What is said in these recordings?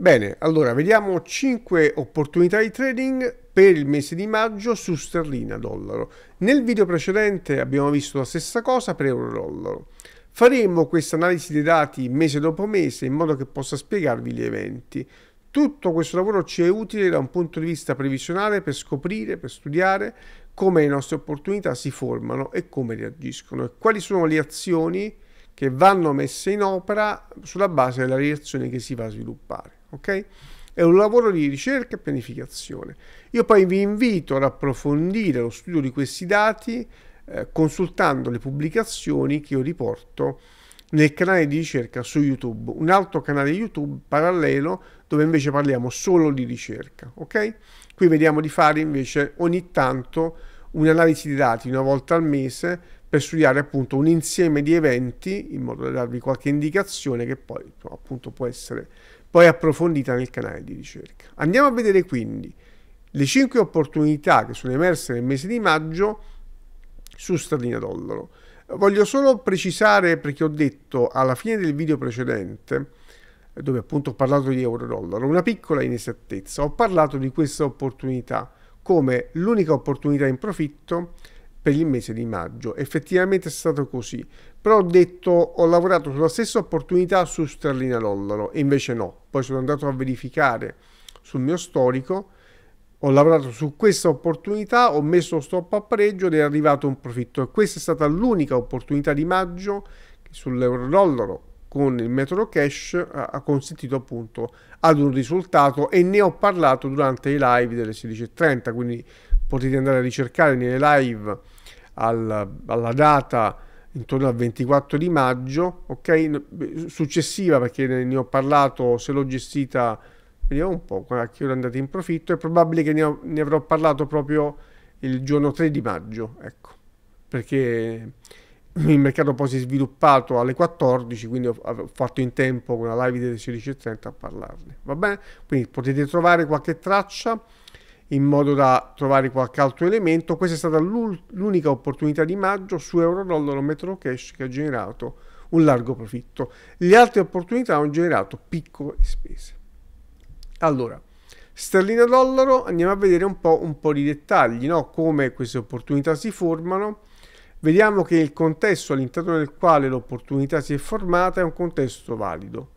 Bene, allora vediamo 5 opportunità di trading per il mese di maggio su sterlina dollaro. Nel video precedente abbiamo visto la stessa cosa per euro dollaro. Faremo questa analisi dei dati mese dopo mese in modo che possa spiegarvi gli eventi. Tutto questo lavoro ci è utile da un punto di vista previsionale per scoprire, per studiare come le nostre opportunità si formano e come reagiscono e quali sono le azioni che vanno messe in opera sulla base della reazione che si va a sviluppare ok? È un lavoro di ricerca e pianificazione. Io poi vi invito ad approfondire lo studio di questi dati eh, consultando le pubblicazioni che io riporto nel canale di ricerca su YouTube, un altro canale YouTube parallelo dove invece parliamo solo di ricerca, ok? Qui vediamo di fare invece ogni tanto un'analisi di dati una volta al mese per studiare appunto un insieme di eventi in modo da darvi qualche indicazione che poi appunto può essere poi approfondita nel canale di ricerca. Andiamo a vedere quindi le 5 opportunità che sono emerse nel mese di maggio su sterlina dollaro. Voglio solo precisare perché ho detto alla fine del video precedente, dove appunto ho parlato di euro-dollaro, una piccola inesattezza. Ho parlato di questa opportunità come l'unica opportunità in profitto per il mese di maggio. Effettivamente è stato così, però ho detto ho lavorato sulla stessa opportunità su sterlina dollaro e invece no. Poi sono andato a verificare sul mio storico, ho lavorato su questa opportunità, ho messo stop a pareggio ed è arrivato un profitto e questa è stata l'unica opportunità di maggio sull'euro dollaro con il metodo cash ha consentito appunto ad un risultato e ne ho parlato durante i live delle 16.30 quindi potete andare a ricercare nelle live alla, alla data intorno al 24 di maggio, ok? Successiva perché ne ho parlato, se l'ho gestita, vediamo un po' a che ora andate in profitto, è probabile che ne, ho, ne, avrò parlato proprio il giorno 3 di maggio, ecco, perché il mercato poi si è sviluppato alle 14, quindi ho, ho fatto in tempo con la live delle 16.30 a parlarne, va bene? Quindi potete trovare qualche traccia in modo da trovare qualche altro elemento. Questa è stata l'unica opportunità di maggio su Eurodollaro dollaro Metro Cash che ha generato un largo profitto. Le altre opportunità hanno generato piccole spese. Allora, sterlina dollaro, andiamo a vedere un po', un po di dettagli, no? come queste opportunità si formano. Vediamo che il contesto all'interno del quale l'opportunità si è formata è un contesto valido.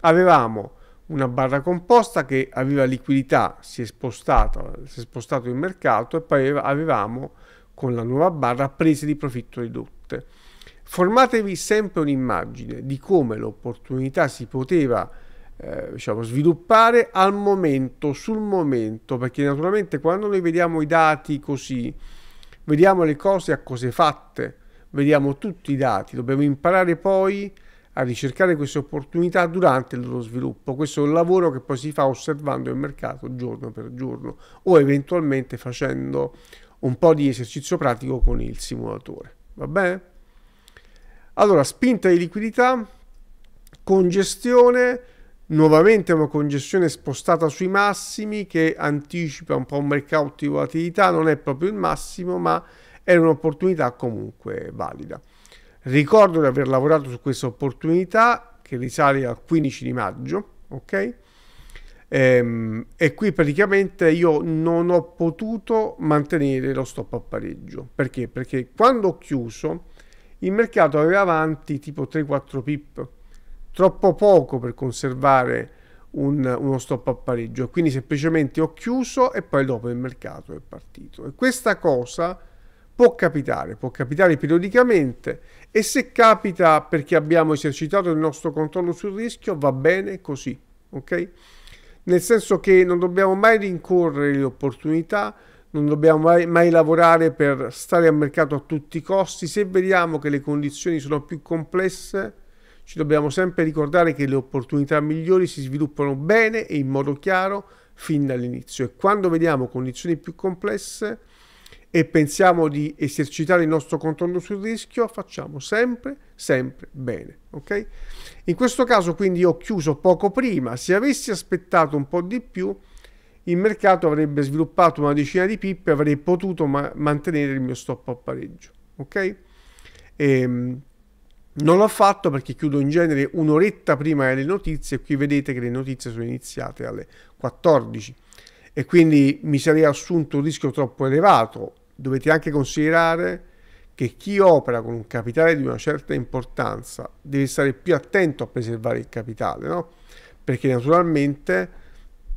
Avevamo una barra composta che aveva liquidità, si è, spostata, si è spostato il mercato e poi avevamo con la nuova barra prese di profitto ridotte. Formatevi sempre un'immagine di come l'opportunità si poteva eh, diciamo, sviluppare al momento, sul momento, perché naturalmente quando noi vediamo i dati così, vediamo le cose a cose fatte, vediamo tutti i dati, dobbiamo imparare poi a ricercare queste opportunità durante il loro sviluppo. Questo è un lavoro che poi si fa osservando il mercato giorno per giorno o eventualmente facendo un po' di esercizio pratico con il simulatore. Va bene? Allora, spinta di liquidità, congestione, nuovamente una congestione spostata sui massimi che anticipa un po' un mercato di volatilità, non è proprio il massimo, ma è un'opportunità comunque valida. Ricordo di aver lavorato su questa opportunità che risale al 15 di maggio, ok? Ehm, e qui praticamente io non ho potuto mantenere lo stop a pareggio. Perché? Perché quando ho chiuso il mercato aveva avanti tipo 3-4 pip, troppo poco per conservare un, uno stop a pareggio. Quindi semplicemente ho chiuso e poi dopo il mercato è partito. E questa cosa Può capitare, può capitare periodicamente e se capita perché abbiamo esercitato il nostro controllo sul rischio va bene così, ok? Nel senso che non dobbiamo mai rincorrere le opportunità, non dobbiamo mai, mai, lavorare per stare al mercato a tutti i costi. Se vediamo che le condizioni sono più complesse, ci dobbiamo sempre ricordare che le opportunità migliori si sviluppano bene e in modo chiaro fin dall'inizio. E quando vediamo condizioni più complesse, e pensiamo di esercitare il nostro controllo sul rischio, facciamo sempre, sempre bene. Okay? In questo caso quindi ho chiuso poco prima, se avessi aspettato un po' di più, il mercato avrebbe sviluppato una decina di pippe, avrei potuto ma mantenere il mio stop a pareggio. Okay? Ehm, non l'ho fatto perché chiudo in genere un'oretta prima delle notizie, qui vedete che le notizie sono iniziate alle 14 e quindi mi sarei assunto un rischio troppo elevato dovete anche considerare che chi opera con un capitale di una certa importanza deve stare più attento a preservare il capitale, no? perché naturalmente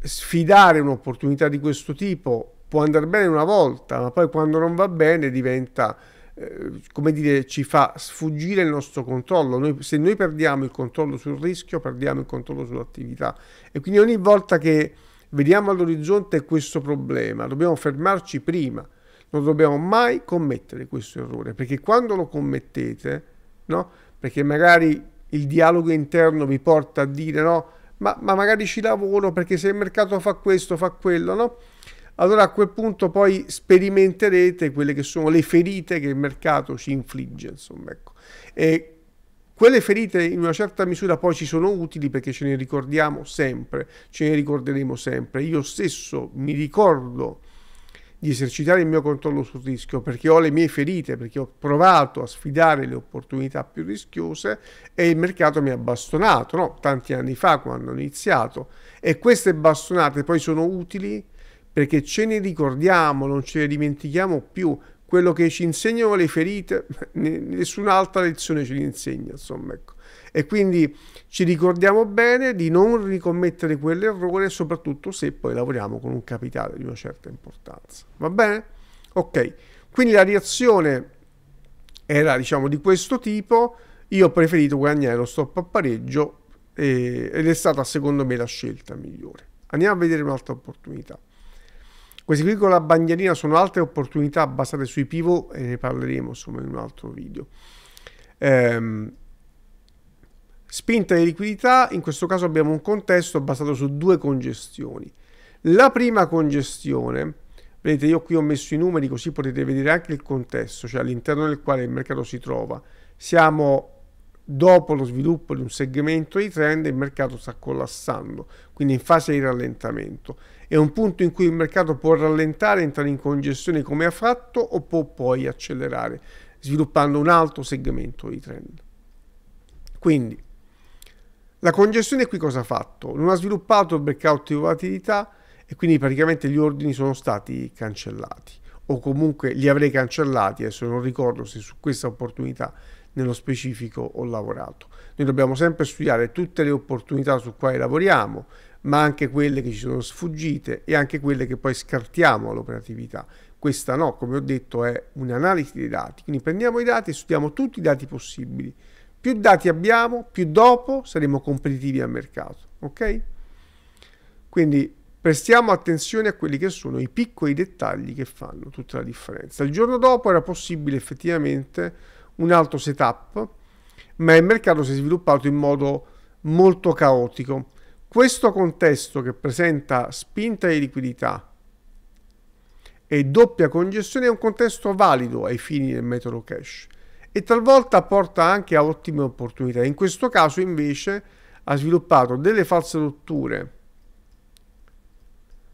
sfidare un'opportunità di questo tipo può andare bene una volta, ma poi quando non va bene diventa, eh, come dire, ci fa sfuggire il nostro controllo. Noi, se noi perdiamo il controllo sul rischio, perdiamo il controllo sull'attività. E quindi ogni volta che vediamo all'orizzonte questo problema, dobbiamo fermarci prima non dobbiamo mai commettere questo errore, perché quando lo commettete, no? perché magari il dialogo interno vi porta a dire no, ma, ma magari ci lavoro perché se il mercato fa questo, fa quello, no? allora a quel punto poi sperimenterete quelle che sono le ferite che il mercato ci infligge, insomma, ecco. E quelle ferite in una certa misura poi ci sono utili perché ce ne ricordiamo sempre, ce ne ricorderemo sempre. Io stesso mi ricordo di esercitare il mio controllo sul rischio perché ho le mie ferite, perché ho provato a sfidare le opportunità più rischiose e il mercato mi ha bastonato, no? tanti anni fa quando ho iniziato. E queste bastonate poi sono utili perché ce ne ricordiamo, non ce ne dimentichiamo più. Quello che ci insegnano le ferite, nessun'altra lezione ce li insegna, insomma. Ecco e quindi ci ricordiamo bene di non ricommettere quell'errore, soprattutto se poi lavoriamo con un capitale di una certa importanza. Va bene? Ok, quindi la reazione era diciamo di questo tipo, io ho preferito guadagnare lo stop a pareggio eh, ed è stata secondo me la scelta migliore. Andiamo a vedere un'altra opportunità. queste qui con la bandierina sono altre opportunità basate sui pivot e ne parleremo insomma in un altro video. Ehm, Spinta di liquidità, in questo caso abbiamo un contesto basato su due congestioni. La prima congestione, vedete io qui ho messo i numeri così potete vedere anche il contesto, cioè all'interno del quale il mercato si trova. Siamo dopo lo sviluppo di un segmento di trend e il mercato sta collassando, quindi in fase di rallentamento. È un punto in cui il mercato può rallentare, entrare in congestione come ha fatto o può poi accelerare, sviluppando un altro segmento di trend. Quindi la congestione qui cosa ha fatto? Non ha sviluppato il breakout di volatilità e quindi praticamente gli ordini sono stati cancellati o comunque li avrei cancellati, adesso non ricordo se su questa opportunità nello specifico ho lavorato. Noi dobbiamo sempre studiare tutte le opportunità su quali lavoriamo, ma anche quelle che ci sono sfuggite e anche quelle che poi scartiamo all'operatività. Questa no, come ho detto, è un'analisi dei dati, quindi prendiamo i dati e studiamo tutti i dati possibili più dati abbiamo, più dopo saremo competitivi al mercato. Ok? Quindi prestiamo attenzione a quelli che sono i piccoli dettagli che fanno tutta la differenza. Il giorno dopo era possibile effettivamente un altro setup, ma il mercato si è sviluppato in modo molto caotico. Questo contesto che presenta spinta di liquidità e doppia congestione è un contesto valido ai fini del metodo cash e talvolta porta anche a ottime opportunità. In questo caso invece ha sviluppato delle false rotture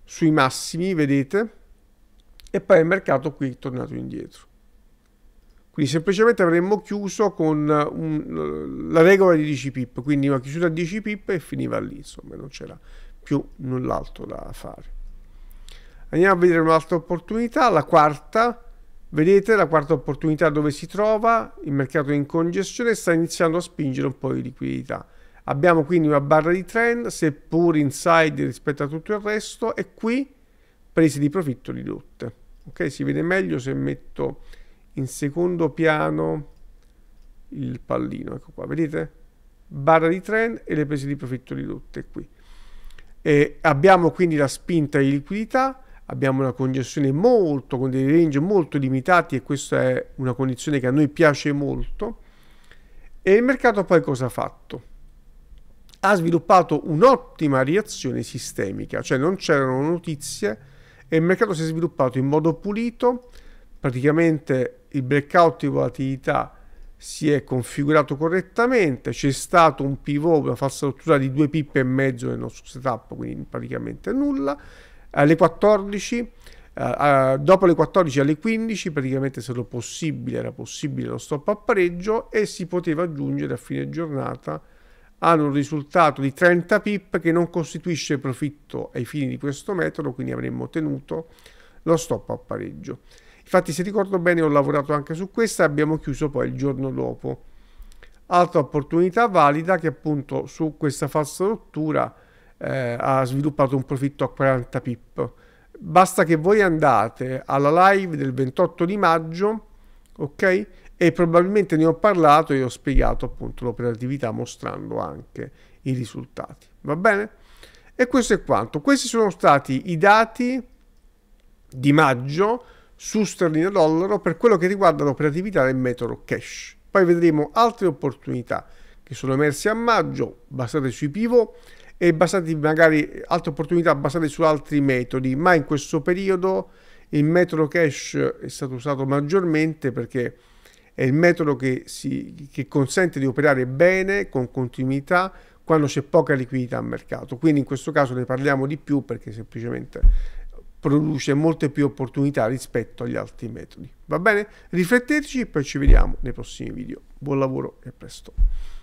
sui massimi, vedete, e poi il mercato qui è tornato indietro. Quindi semplicemente avremmo chiuso con un, la regola di 10 pip, quindi una chiusura a 10 pip e finiva lì, insomma non c'era più null'altro da fare. Andiamo a vedere un'altra opportunità, la quarta, Vedete la quarta opportunità dove si trova, il mercato in congestione e sta iniziando a spingere un po' di liquidità. Abbiamo quindi una barra di trend, seppur inside rispetto a tutto il resto, e qui prese di profitto ridotte. Ok, si vede meglio se metto in secondo piano il pallino, ecco qua, vedete? Barra di trend e le prese di profitto ridotte qui. E abbiamo quindi la spinta di liquidità, abbiamo una congestione molto, con dei range molto limitati e questa è una condizione che a noi piace molto. E il mercato poi cosa ha fatto? Ha sviluppato un'ottima reazione sistemica, cioè non c'erano notizie e il mercato si è sviluppato in modo pulito, praticamente il breakout di volatilità si è configurato correttamente, c'è stato un pivot, una falsa rottura di due pippe e mezzo nel nostro setup, quindi praticamente nulla, alle 14 Uh, eh, dopo le 14 alle 15 praticamente se lo possibile era possibile lo stop a pareggio e si poteva aggiungere a fine giornata ad un risultato di 30 pip che non costituisce profitto ai fini di questo metodo quindi avremmo tenuto lo stop a pareggio infatti se ricordo bene ho lavorato anche su questa abbiamo chiuso poi il giorno dopo altra opportunità valida che appunto su questa falsa rottura eh, ha sviluppato un profitto a 40 pip. Basta che voi andate alla live del 28 di maggio, ok? E probabilmente ne ho parlato e ho spiegato appunto l'operatività mostrando anche i risultati. Va bene? E questo è quanto. Questi sono stati i dati di maggio su sterlina dollaro per quello che riguarda l'operatività del metodo cash. Poi vedremo altre opportunità che sono emerse a maggio basate sui pivot e basati magari altre opportunità basate su altri metodi, ma in questo periodo il metodo cash è stato usato maggiormente perché è il metodo che, si, che consente di operare bene, con continuità, quando c'è poca liquidità al mercato. Quindi in questo caso ne parliamo di più perché semplicemente produce molte più opportunità rispetto agli altri metodi. Va bene? Rifletteteci e poi ci vediamo nei prossimi video. Buon lavoro e a presto.